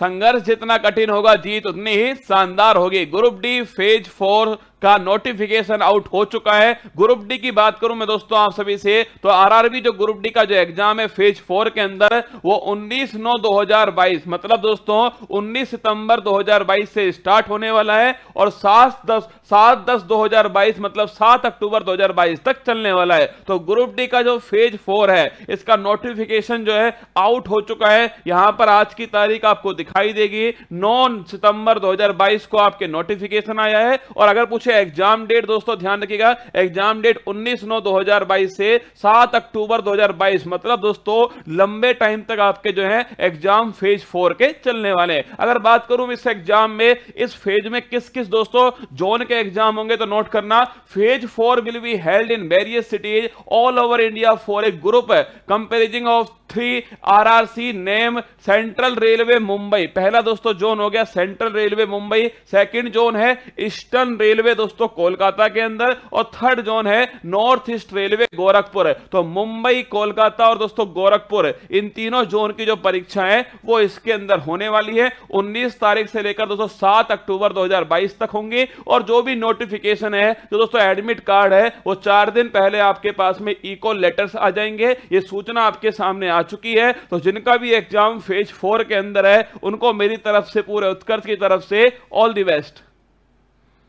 संघर्ष जितना कठिन होगा जीत उतनी ही शानदार होगी ग्रुप डी फेज फोर का नोटिफिकेशन आउट हो चुका है ग्रुप डी की बात करूं मैं दोस्तों आप सभी से तो आरआरबी जो ग्रुप डी का जो एग्जाम है फेज फोर के अंदर वो 19 नौ 2022 मतलब दोस्तों 19 सितंबर 2022 से स्टार्ट होने वाला है और सात दस सात दस दो मतलब सात अक्टूबर 2022 तक चलने वाला है तो ग्रुप डी का जो फेज फोर है इसका नोटिफिकेशन जो है आउट हो चुका है यहां पर आज की तारीख आपको दिखाई देगी 9 सितंबर 2022 को आपके नोटिफिकेशन आया है और अगर पूछे है एग्जाम डेट दोस्तों ध्यान रखिएगा एग्जाम डेट 19 नौ 2022 से 7 अक्टूबर 2022 मतलब दोस्तों लंबे टाइम तक आपके जो है एग्जाम फेज फोर के चलने वाले हैं अगर बात करूं इस एग्जाम में इस फेज में किस किस दोस्तों जोन के एग्जाम होंगे तो नोट करना phase four will be held in various cities all over India for a group comprising of three RRC name central railway Mumbai पहला दोस्तों जोन हो गया central railway Mumbai second zone है ईस्टर्न रेलवे दोस्तों कोलकाता के अंदर और थर्ड जोन है नॉर्थ ईस्ट रेलवे गोरखपुर तो मुंबई कोलकाता और दोस्तों गोरखपुर इन तीनों जोन की जो परीक्षा है वो इसके अंदर होने वाली है 19 तारीख से लेकर दोस्तों 7 अक्टूबर 2022 तक होंगी और जो भी नोटिफिकेशन है जो दोस्तों एडमिट कार्ड है वो चार दिन पहले आपके पास में इको लेटर्स आ जाएंगे ये सूचना आपके सामने आ चुकी है तो जिनका भी एग्जाम फेज फोर के अंदर है उनको मेरी तरफ से पूरे उत्कर्ष की तरफ से ऑल दी बेस्ट